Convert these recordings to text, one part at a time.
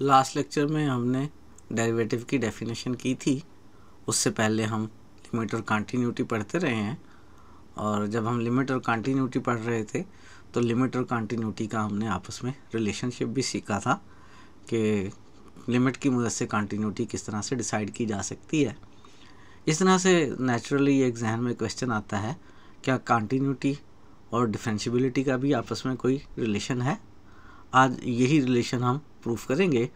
last lecture में हमने derivative की डेफिनेशन की थी उससे पहले हम लिमिट और कंटिन्यूटी पढ़ते रहे हैं और जब हम लिमिट और कंटिन्यूटी पढ़ रहे थे तो लिमिट और कंटिन्यूटी का हमने आपस में रिलेशनशिप भी सीखा था कि लिमिट की मदद से कंटिन्यूटी किस तरह से डिसाइड की जा सकती है इस तरह से नेचुरली ये जहन में क्वेश्चन आता है क्या कंटिन्यूटी और डिफेंसिबिलिटी का भी आपस में कोई रिलेशन है आज यही रिलेशन हम प्रूफ करेंगे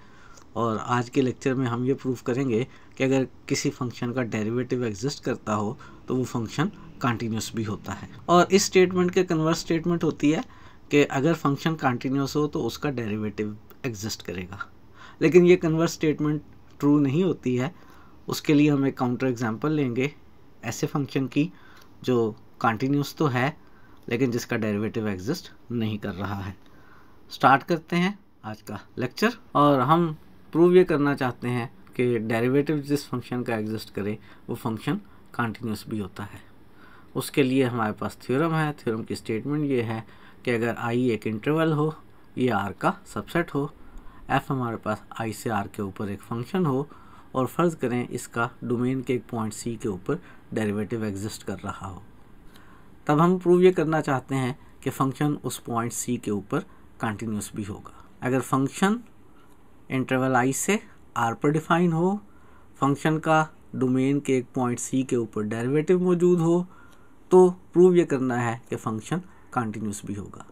और आज के लेक्चर में हम ये प्रूफ करेंगे कि अगर किसी फंक्शन का डेरिवेटिव एग्जिस्ट करता हो तो वो फंक्शन कंटिन्यूस भी होता है और इस स्टेटमेंट के कन्वर्स स्टेटमेंट होती है कि अगर फंक्शन कंटिन्यूस हो तो उसका डेरिवेटिव एग्जिस्ट करेगा लेकिन ये कन्वर्स स्टेटमेंट ट्रू नहीं होती है उसके लिए हम एक काउंटर एग्जाम्पल लेंगे ऐसे फंक्शन की जो कंटिन्यूस तो है लेकिन जिसका डेरिवेटिव एग्जिस्ट नहीं कर रहा है स्टार्ट करते हैं आज का लेक्चर और हम प्रूव ये करना चाहते हैं कि डेरिवेटिव जिस फंक्शन का एग्जिस्ट करे वो फंक्शन कंटिन्यूस भी होता है उसके लिए हमारे पास थ्योरम है थ्योरम की स्टेटमेंट ये है कि अगर आई एक इंटरवल हो ये आर का सबसेट हो एफ हमारे पास आई से आर के ऊपर एक फंक्शन हो और फ़र्ज़ करें इसका डोमेन के एक पॉइंट सी के ऊपर डेरिवेटिव एग्जिस्ट कर रहा हो तब हम प्रूव ये करना चाहते हैं कि फ़ंक्शन उस पॉइंट सी के ऊपर कंटिन्यूस भी होगा अगर फंक्शन इंटरवल आई से आर पर डिफाइन हो फंक्शन का डोमेन के एक पॉइंट सी के ऊपर डेरिवेटिव मौजूद हो तो प्रूव ये करना है कि फंक्शन कंटिन्यूस भी होगा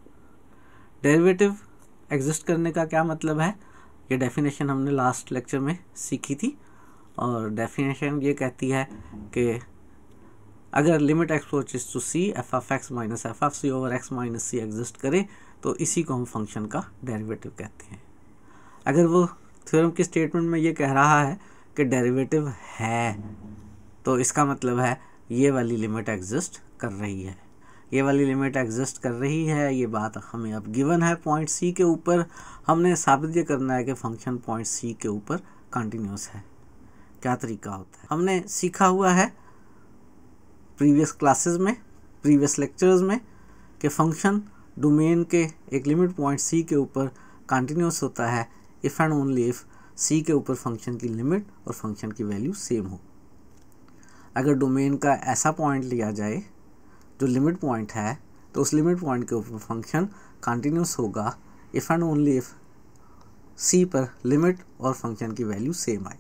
डेरिवेटिव एग्जिस्ट करने का क्या मतलब है ये डेफिनेशन हमने लास्ट लेक्चर में सीखी थी और डेफिनेशन ये कहती है कि अगर limit x to C F F x minus F F c over x minus c exist करे तो इसी को हम फंक्शन का डेरिवेटिव कहते हैं अगर वो थ्योरम के स्टेटमेंट में ये कह रहा है कि डेरिवेटिव है तो इसका मतलब है ये वाली लिमिट एग्जिस्ट कर रही है ये वाली लिमिट एग्जिस्ट कर रही है ये बात हमें अब गिवन है पॉइंट सी के ऊपर हमने साबित ये करना है कि फंक्शन पॉइंट सी के ऊपर कंटिन्यूस है क्या तरीका होता है हमने सीखा हुआ है प्रीवियस क्लासेस में प्रीवियस लेक्चर्स में कि फंक्शन डोमेन के एक लिमिट पॉइंट सी के ऊपर कंटिन्यूस होता है if and only if c के ऊपर फंक्शन की लिमिट और फंक्शन की वैल्यू सेम हो अगर डोमेन का ऐसा पॉइंट लिया जाए जो लिमिट पॉइंट है तो उस लिमिट पॉइंट के ऊपर फंक्शन कंटिन्यूस होगा if and only if c पर लिमिट और फंक्शन की वैल्यू सेम आए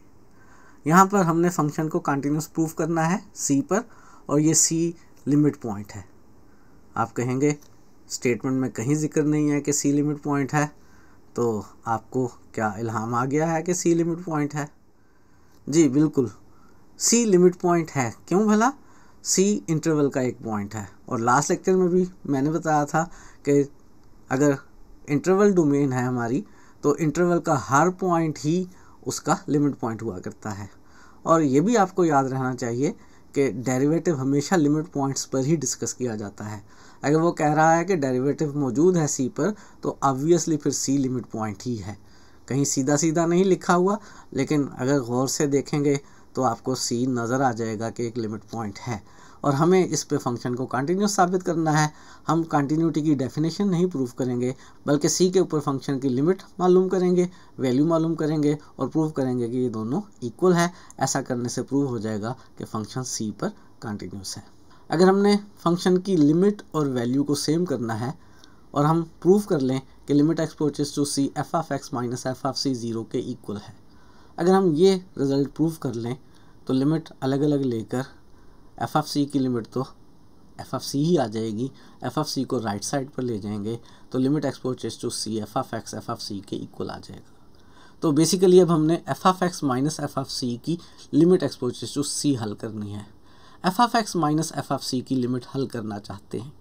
यहाँ पर हमने फंक्शन को कंटिन्यूस प्रूफ करना है सी पर और ये सी लिमिट पॉइंट है आप कहेंगे स्टेटमेंट में कहीं जिक्र नहीं है कि सी लिमिट पॉइंट है तो आपको क्या इल्हाम आ गया है कि सी लिमिट पॉइंट है जी बिल्कुल सी लिमिट पॉइंट है क्यों भला सी इंटरवल का एक पॉइंट है और लास्ट लेक्चर में भी मैंने बताया था कि अगर इंटरवल डोमेन है हमारी तो इंटरवल का हर पॉइंट ही उसका लिमिट पॉइंट हुआ करता है और ये भी आपको याद रहना चाहिए कि डेरिवेटिव हमेशा लिमिट पॉइंट्स पर ही डिस्कस किया जाता है अगर वो कह रहा है कि डेरिवेटिव मौजूद है सी पर तो ऑब्वियसली फिर सी लिमिट पॉइंट ही है कहीं सीधा सीधा नहीं लिखा हुआ लेकिन अगर गौर से देखेंगे तो आपको सी नज़र आ जाएगा कि एक लिमिट पॉइंट है और हमें इस पे फंक्शन को कंटिन्यूस साबित करना है हम कंटिन्यूटी की डेफिनेशन नहीं प्रूव करेंगे बल्कि सी के ऊपर फंक्शन की लिमिट मालूम करेंगे वैल्यू मालूम करेंगे और प्रूव करेंगे कि ये दोनों इक्वल है ऐसा करने से प्रूव हो जाएगा कि फंक्शन सी पर कंटिन्यूस है अगर हमने फंक्शन की लिमिट और वैल्यू को सेम करना है और हम प्रूव कर लें कि limit x to C f of x minus f of c zero के इक्वल है अगर हम ये रिज़ल्ट प्रूव कर लें तो लिमिट अलग अलग लेकर एफ आफ सी की लिमिट तो एफ आफ सी ही आ जाएगी एफ एफ सी को राइट साइड पर ले जाएंगे तो limit x to C f of x f of c के इक्वल आ जाएगा तो बेसिकली अब हमने f of x minus F F c की लिमिट एक्स टू सी हल करनी है F F x minus F F c की लिमिट हल करना चाहते हैं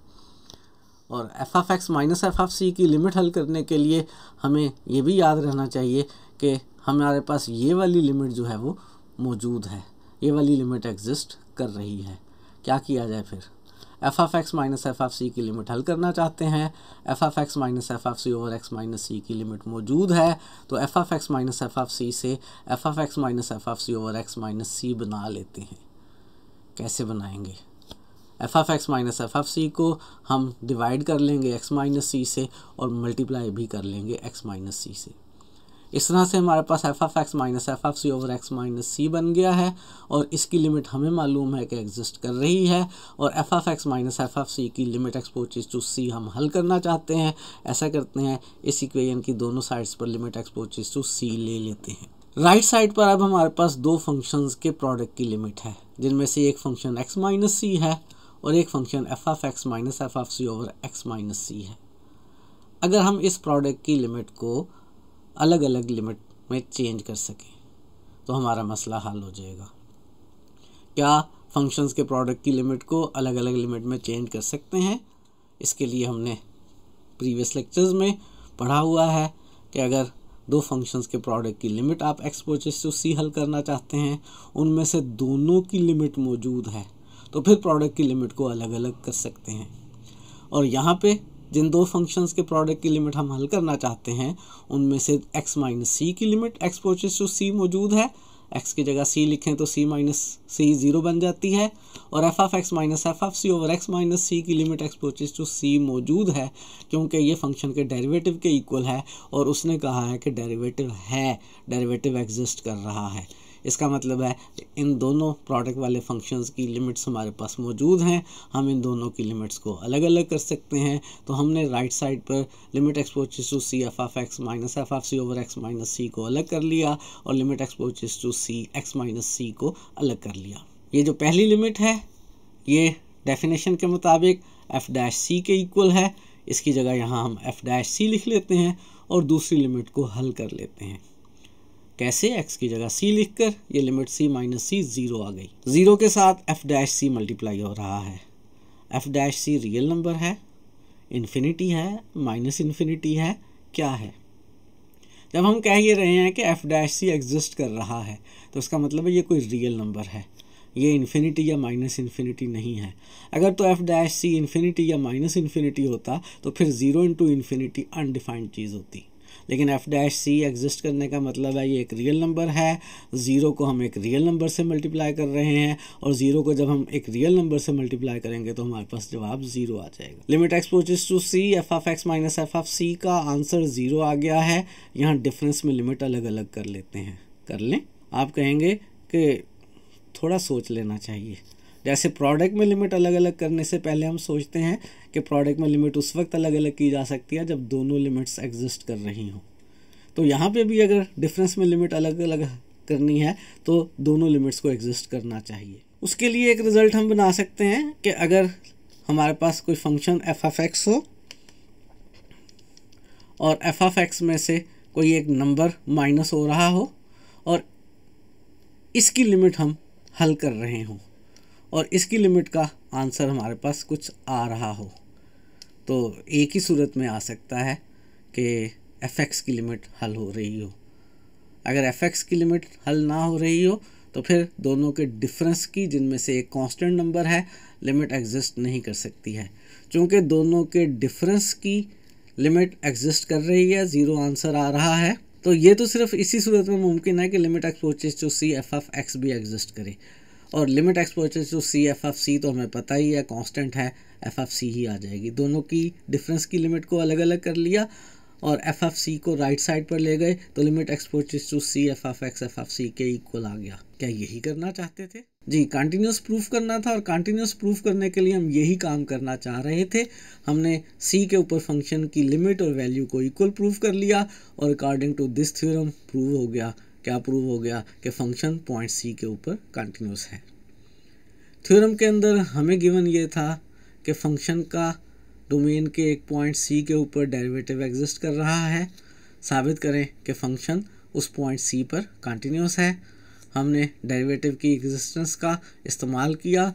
और f F x minus F F c की लिमिट हल करने के लिए हमें ये भी याद रहना चाहिए कि हमारे पास ये वाली लिमिट जो है वो मौजूद है ये वाली लिमिट एग्जिस्ट कर रही है क्या किया जाए फिर f F x minus F F c की लिमिट हल करना चाहते हैं f F x minus F F c over x minus c की लिमिट मौजूद है तो F F x minus F F c से f F x minus F F c over x minus c बना लेते हैं कैसे बनाएंगे f F x minus F F c को हम डिवाइड कर लेंगे एक्स माइनस सी से और मल्टीप्लाई भी कर लेंगे एक्स माइनस सी से इस तरह से हमारे पास f F x minus F F c over x minus c बन गया है और इसकी लिमिट हमें मालूम है कि एग्जिस्ट कर रही है और f F x minus F F c की लिमिट एक्सपोचेज टू सी हम हल करना चाहते हैं ऐसा करते हैं इस इक्वेशन की दोनों साइड्स पर लिमिट एक्सपोचेज टू सी ले लेते हैं राइट right साइड पर अब हमारे पास दो फंक्शंस के प्रोडक्ट की लिमिट है जिनमें से एक फंक्शन एक्स माइनस सी है और एक function F F x minus F F c over x minus c है अगर हम इस प्रोडक्ट की लिमिट को अलग अलग लिमिट में चेंज कर सकें तो हमारा मसला हल हो जाएगा क्या फंक्शंस के प्रोडक्ट की लिमिट को अलग अलग लिमिट में चेंज कर सकते हैं इसके लिए हमने प्रीवियस लेक्चर्स में पढ़ा हुआ है कि अगर दो फंक्शंस के प्रोडक्ट की लिमिट आप एक्स पोचेस टू सी हल करना चाहते हैं उनमें से दोनों की लिमिट मौजूद है तो फिर प्रोडक्ट की लिमिट को अलग अलग कर सकते हैं और यहाँ पे जिन दो फंक्शंस के प्रोडक्ट की लिमिट हम हल करना चाहते हैं उनमें से एक्स माइनस सी की limit x approaches to c मौजूद है एक्स की जगह सी लिखें तो सी माइनस सी ज़ीरो बन जाती है और f of x minus F of c over x minus c की limit x approaches to c मौजूद है क्योंकि ये फंक्शन के डेरिवेटिव के इक्वल है और उसने कहा है कि डेरिवेटिव है डेरिवेटिव एग्जिस्ट कर रहा है इसका मतलब है इन दोनों प्रोडक्ट वाले फंक्शंस की लिमिट्स हमारे पास मौजूद हैं हम इन दोनों की लिमिट्स को अलग अलग कर सकते हैं तो हमने राइट साइड पर limit x approaches to C F F x minus F F c over x minus c को अलग कर लिया और limit x approaches to c x minus c को अलग कर लिया ये जो पहली लिमिट है ये डेफिनेशन के मुताबिक एफ डैश सी के इक्वल है इसकी जगह यहाँ हम एफ डैश सी लिख लेते हैं और दूसरी लिमिट को हल कर लेते हैं कैसे एक्स की जगह सी लिख कर ये limit c minus c zero आ गई ज़ीरो के साथ एफ डैश सी मल्टीप्लाई हो रहा है f dash c real number है इन्फिनिटी है माइनस इन्फिनिटी है क्या है जब हम कह ये रहे हैं कि एफ डैश सी एग्जिस्ट कर रहा है तो उसका मतलब है ये कोई रियल नंबर है ये इन्फिनिटी या माइनस इन्फिनिटी नहीं है अगर तो एफ डैश सी इन्फिनिटी या माइनस इन्फिनिटी होता तो फिर ज़ीरो इंटू इन्फिनिटी अनडिफाइंड चीज़ होती लेकिन एफ डैश सी एग्जिस्ट करने का मतलब है ये एक रियल नंबर है ज़ीरो को हम एक रियल नंबर से मल्टीप्लाई कर रहे हैं और ज़ीरो को जब हम एक रियल नंबर से मल्टीप्लाई करेंगे तो हमारे पास जवाब ज़ीरो आ जाएगा limit x to C F F x minus F F C का आंसर ज़ीरो आ गया है यहाँ डिफरेंस में लिमिट अलग अलग कर लेते हैं कर लें आप कहेंगे कि थोड़ा सोच लेना चाहिए जैसे प्रोडक्ट में लिमिट अलग अलग करने से पहले हम सोचते हैं कि प्रोडक्ट में लिमिट उस वक्त अलग अलग की जा सकती है जब दोनों लिमिट्स एग्जिस्ट कर रही हों तो यहाँ पे भी अगर डिफरेंस में लिमिट अलग अलग करनी है तो दोनों लिमिट्स को एग्जिस्ट करना चाहिए उसके लिए एक रिज़ल्ट हम बना सकते हैं कि अगर हमारे पास कोई फंक्शन एफ एफ एक्स हो और एफ एफ एक्स में से कोई एक नंबर माइनस हो रहा हो और इसकी लिमिट हम हल कर रहे हों और इसकी लिमिट का आंसर हमारे पास कुछ आ रहा हो तो एक ही सूरत में आ सकता है कि एफ एक्स की लिमिट हल हो रही हो अगर एफ एक्स की लिमिट हल ना हो रही हो तो फिर दोनों के डिफरेंस की जिनमें से एक कांस्टेंट नंबर है लिमिट एग्जिस्ट नहीं कर सकती है क्योंकि दोनों के डिफरेंस की लिमिट एग्जिस्ट कर रही है ज़ीरो आंसर आ रहा है तो ये तो सिर्फ इसी सूरत में मुमकिन है कि limit x to C F F X भी एग्जिस्ट करे और लिमिट एक्सपोजर जो सी एफ एफ सी तो हमें पता ही है कांस्टेंट है एफ एफ सी ही आ जाएगी दोनों की डिफरेंस की लिमिट को अलग अलग कर लिया और एफ एफ सी को राइट साइड पर ले गए तो limit X approaches to C F F X F F C के इक्वल आ गया क्या यही करना चाहते थे जी कंटिन्यूस प्रूफ करना था और कंटिन्यूस प्रूफ करने के लिए हम यही काम करना चाह रहे थे हमने सी के ऊपर फंक्शन की लिमिट और वैल्यू को इक्वल प्रूफ कर लिया और according to this theorem prove हो गया क्या प्रूव हो गया कि फंक्शन पॉइंट सी के ऊपर कंटिन्यूस है थ्योरम के अंदर हमें गिवन ये था कि फंक्शन का डोमेन के एक पॉइंट सी के ऊपर डेरिवेटिव एग्जिस्ट कर रहा है साबित करें कि फंक्शन उस पॉइंट सी पर कंटिन्यूस है हमने डेरिवेटिव की एग्जिस्टेंस का इस्तेमाल किया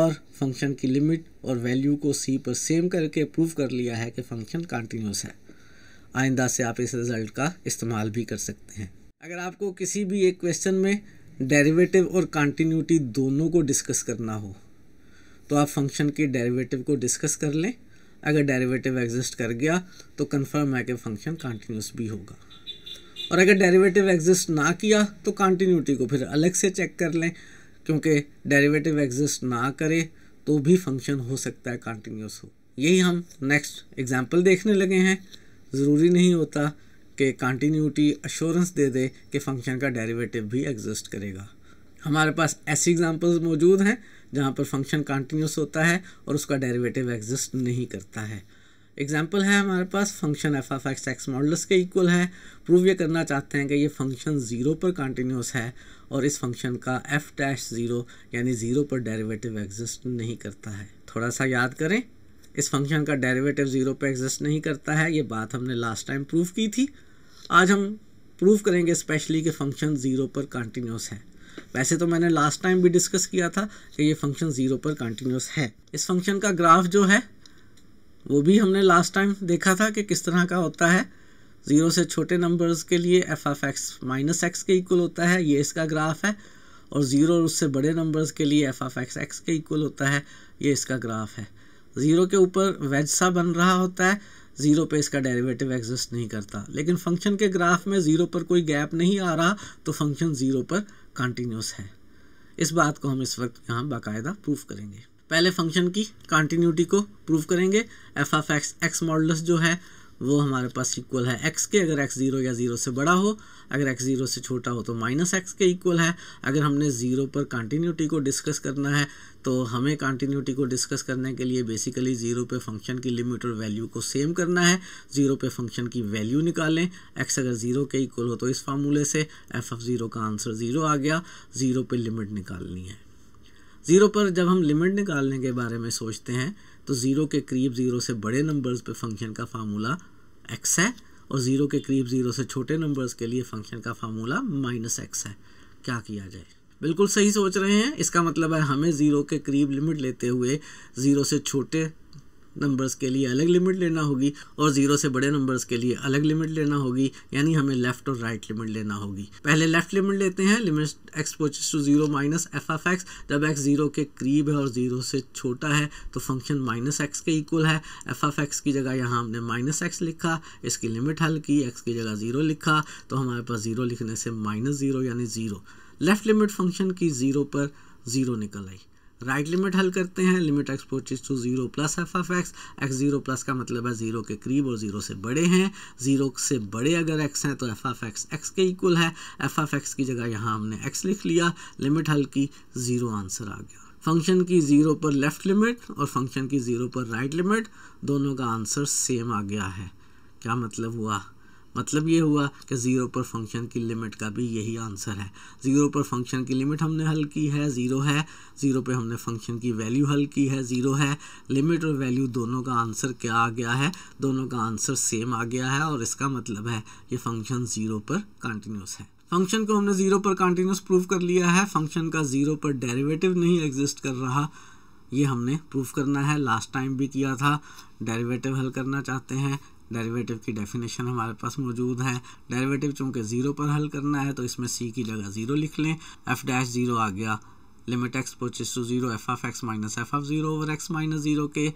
और फंक्शन की लिमिट और वैल्यू को सी पर सेम करके प्रूव कर लिया है कि फंक्शन कंटिन्यूस है आइंदा से आप इस रिज़ल्ट का इस्तेमाल भी कर सकते हैं अगर आपको किसी भी एक क्वेश्चन में डेरिवेटिव और कॉन्टीन्यूटी दोनों को डिस्कस करना हो तो आप फंक्शन के डेरिवेटिव को डिस्कस कर लें अगर डेरिवेटिव एग्जिस्ट कर गया तो कंफर्म है कि फंक्शन कॉन्टीन्यूस भी होगा और अगर डेरिवेटिव एग्जिस्ट ना किया तो कॉन्टीन्यूटी को फिर अलग से चेक कर लें क्योंकि डेरिवेटिव एग्जिस्ट ना करे तो भी फंक्शन हो सकता है कॉन्टीन्यूस हो यही हम नेक्स्ट एग्जाम्पल देखने लगे हैं ज़रूरी नहीं होता कि कंटिन्यूटी अश्योरेंस दे दे कि फंक्शन का डेरिवेटिव भी एग्जिस्ट करेगा हमारे पास ऐसी एग्जांपल्स मौजूद हैं जहाँ पर फंक्शन कंटिन्यूस होता है और उसका डेरिवेटिव एग्जिस्ट नहीं करता है एग्जाम्पल है हमारे पास function F F X X modulus के इक्वल है प्रूव ये करना चाहते हैं कि ये फंक्शन ज़ीरो पर कंटिन्यूस है और इस फंक्शन का एफ डैश ज़ीरो यानी ज़ीरो पर डेरिवेटिव एग्जिस्ट नहीं करता है थोड़ा सा याद करें इस फंक्शन का डेरिवेटिव ज़ीरो पर एग्जिस्ट नहीं करता है ये बात हमने लास्ट टाइम प्रूव की थी आज हम प्रूव करेंगे स्पेशली कि फंक्शन ज़ीरो पर कंटिन्यूस है वैसे तो मैंने लास्ट टाइम भी डिस्कस किया था कि ये फंक्शन ज़ीरो पर कंटिन्यूस है इस फंक्शन का ग्राफ जो है वो भी हमने लास्ट टाइम देखा था कि किस तरह का होता है ज़ीरो से छोटे नंबर्स के लिए F F x minus X के इक्वल होता है ये इसका ग्राफ है और ज़ीरो और उससे बड़े नंबर्स के लिए एफ एफ एक्स एक्स के इक्वल होता है ये इसका ग्राफ है ज़ीरो के ऊपर वेज सा बन रहा होता है ज़ीरो पे इसका डेरिवेटिव एग्जिस्ट नहीं करता लेकिन फंक्शन के ग्राफ में ज़ीरो पर कोई गैप नहीं आ रहा तो फंक्शन ज़ीरो पर कंटिन्यूस है इस बात को हम इस वक्त यहाँ बाकायदा प्रूफ करेंगे पहले फंक्शन की कंटिन्यूटी को प्रूव करेंगे F F X X modulus जो है वो हमारे पास इक्वल है एक्स के अगर एक्स ज़ीरो या ज़ीरो से बड़ा हो अगर एक्स ज़ीरो से छोटा हो तो माइनस एक्स के इक्वल है अगर हमने ज़ीरो पर कंटिन्यूटी को डिस्कस करना है तो हमें कंटिन्यूटी को डिस्कस करने के लिए बेसिकली ज़ीरो पे फंक्शन की लिमिट और वैल्यू को सेम करना है ज़ीरो पे फंक्शन की वैल्यू निकालें एक्स अगर ज़ीरो के इक्वल हो तो इस फार्मूले से एफ ऑफ ज़ीरो का आंसर ज़ीरो आ गया ज़ीरो पे लिमिट निकालनी है ज़ीरो पर जब हम लिमिट निकालने के बारे में सोचते हैं तो ज़ीरो के करीब ज़ीरो से बड़े नंबर्स पर फंक्शन का फार्मूला एक्स है और ज़ीरो के करीब ज़ीरो से छोटे नंबर्स के लिए फंक्शन का फार्मूला माइनस एक्स है क्या किया जाए बिल्कुल सही सोच रहे हैं इसका मतलब है हमें ज़ीरो के करीब लिमिट लेते हुए ज़ीरो से छोटे नंबर्स के लिए अलग लिमिट लेना होगी और ज़ीरो से बड़े नंबर्स के लिए अलग लिमिट लेना होगी यानी हमें लेफ़्ट और राइट लिमिट लेना होगी पहले लेफ़्ट लिमिट लेते हैं limit x approaches to zero minus F F X जब एक्स ज़ीरो के करीब है और ज़ीरो से छोटा है तो फंक्शन माइनस एक्स के इक्वल है एफ एफ एक्स की जगह यहाँ हमने माइनस एक्स लिखा इसकी लिमिट हल की एक्स की जगह ज़ीरो लिखा तो हमारे पास ज़ीरो लिखने से माइनस ज़ीरो यानी ज़ीरो लेफ्ट लिमिट फंक्शन की ज़ीरो पर ज़ीरो निकल आई राइट लिमिट हल करते हैं limit X approaches to zero plus F F X X zero plus का मतलब है जीरो के करीब और जीरो से बड़े हैं जीरो से बड़े अगर एक्स हैं तो एफ एफ एक्स एक्स के इक्वल है एफ एफ एक्स की जगह यहाँ हमने एक्स लिख लिया लिमिट हल की जीरो आंसर आ गया फंक्शन की ज़ीरो पर लेफ़्ट लिमिट और फंक्शन की ज़ीरो पर राइट right लिमिट दोनों का आंसर सेम आ गया है क्या मतलब हुआ मतलब ये हुआ कि ज़ीरो पर फंक्शन की लिमिट का भी यही आंसर है ज़ीरो पर फंक्शन की लिमिट हमने हल की है ज़ीरो है ज़ीरो पे हमने फंक्शन की वैल्यू हल की है ज़ीरो है लिमिट और वैल्यू दोनों का आंसर क्या आ गया है दोनों का आंसर सेम आ गया है और इसका मतलब है ये फंक्शन ज़ीरो पर कंटिन्यूस है फंक्शन को हमने ज़ीरो पर कंटिन्यूस प्रूव कर लिया है फंक्शन का ज़ीरो पर डेरिवेटिव नहीं एग्जिस्ट कर रहा ये हमने प्रूव करना है लास्ट टाइम भी किया था डेरिवेटिव हल करना चाहते हैं डेरिवेटिव की डेफिनेशन हमारे पास मौजूद है डेरिवेटिव चूँकि ज़ीरो पर हल करना है तो इसमें सी की जगह ज़ीरो लिख लें एफ डैश ज़ीरो आ गया limit x approaches to zero F of x minus F of zero over x minus zero के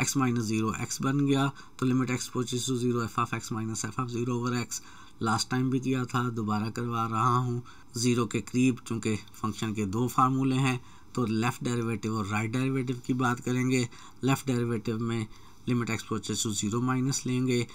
एक्स माइनस ज़ीरो एक्स बन गया तो limit x approaches to zero F of x minus F of zero over X last time भी दिया था दोबारा करवा रहा हूँ ज़ीरो के करीब चूँकि फंक्शन के दो फार्मूले हैं तो लेफ़्ट डेरिवेटिव और राइट right डेरिवेटिव की बात करेंगे लेफ़्ट डेरिवेटिव में limit approaches to zero minus लेंगे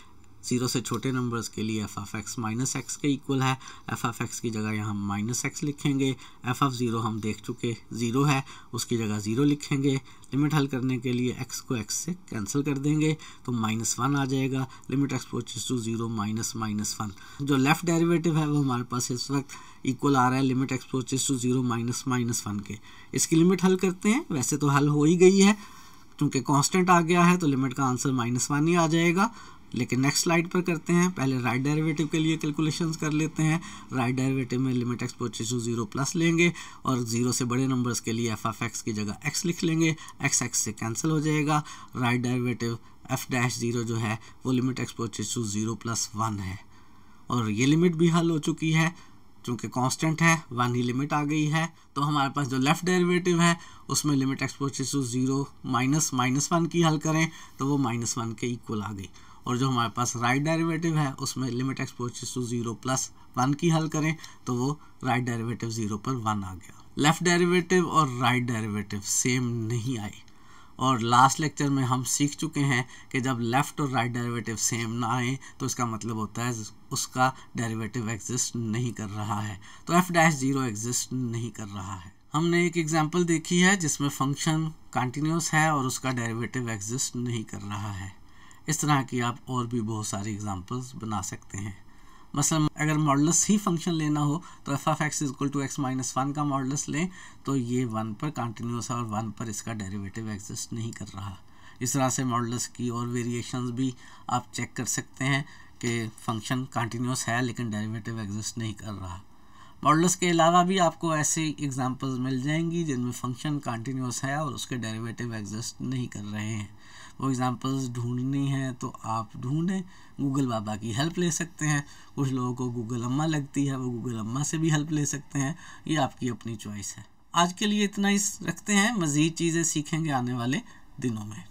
ज़ीरो से छोटे नंबर्स के लिए F of x minus X के इक्वल है एफ ऑफ एक्स की जगह यहाँ माइनस एक्स लिखेंगे एफ ऑफ ज़ीरो हम देख चुके ज़ीरो है उसकी जगह ज़ीरो लिखेंगे लिमिट हल करने के लिए एक्स को एक्स से कैंसिल कर देंगे तो माइनस वन आ जाएगा limit X approaches to zero minus minus one जो लेफ़्ट डेरिवेटिव है वो हमारे पास इस वक्त इक्वल आ रहा है limit X approaches to zero minus minus one के इसकी लिमिट हल करते हैं वैसे तो हल हो ही गई है चूँकि कांस्टेंट आ गया है तो लिमिट का आंसर माइनस वन ही आ जाएगा लेकिन नेक्स्ट स्लाइड पर करते हैं पहले राइट डेरिवेटिव के लिए कैलकुलेशंस कर लेते हैं राइट डेरिवेटिव में limit X approaches to zero plus लेंगे और जीरो से बड़े नंबर्स के लिए एफ एफ एक्स की जगह एक्स लिख लेंगे एक्स एक्स से कैंसिल हो जाएगा right derivative F dash zero जो है वो limit X approaches to zero plus one है और ये लिमिट भी हल हो चुकी है चूँकि कांस्टेंट है वन ही लिमिट आ गई है तो हमारे पास जो लेफ्ट डेरिवेटिव है उसमें limit X approaches zero minus minus one की हल करें तो वो माइनस वन के इक्वल आ गई और जो हमारे पास राइट डेरिवेटिव है उसमें limit X approaches zero plus one की हल करें तो वो राइट डेरिवेटिव ज़ीरो पर वन आ गया लेफ़्ट डेरिवेटिव और राइट डेरिवेटिव सेम नहीं आए और लास्ट लेक्चर में हम सीख चुके हैं कि जब लेफ़्ट और राइट डेरिवेटिव सेम ना आए तो इसका मतलब होता है उसका डेरिवेटिव एग्जिस्ट नहीं कर रहा है तो एफ़ डैश ज़ीरो एग्जिस्ट नहीं कर रहा है हमने एक एग्जांपल देखी है जिसमें फंक्शन कंटिन्यूस है और उसका डेरिवेटिव एग्जिस्ट नहीं कर रहा है इस तरह की आप और भी बहुत सारी एग्जाम्पल्स बना सकते हैं मसलन मतलब अगर मॉडलस ही फंक्शन लेना हो तो F of X equal to X minus one का मॉडलस लें तो ये वन पर कंटिन्यूस और वन पर इसका डेरिवेटिव एग्जिस्ट नहीं कर रहा इस तरह से मॉडल्स की और वेरिएशन भी आप चेक कर सकते हैं कि फंक्शन कंटिन्यूस है लेकिन डेरिवेटिव एग्जिस्ट नहीं कर रहा मॉडल्स के अलावा भी आपको ऐसे एग्जांपल्स मिल जाएंगी जिनमें फंक्शन कंटिन्यूस है और उसके डेरिवेटिव एग्जिस्ट नहीं कर रहे हैं वो एग्ज़ाम्पल्स ढूंढनी है तो आप ढूंढें गूगल बाबा की हेल्प ले सकते हैं कुछ लोगों को गूगल अम्मा लगती है वो गूगल अम्मा से भी हेल्प ले सकते हैं ये आपकी अपनी चॉइस है आज के लिए इतना ही रखते हैं मज़ीद चीज़ें सीखेंगे आने वाले दिनों में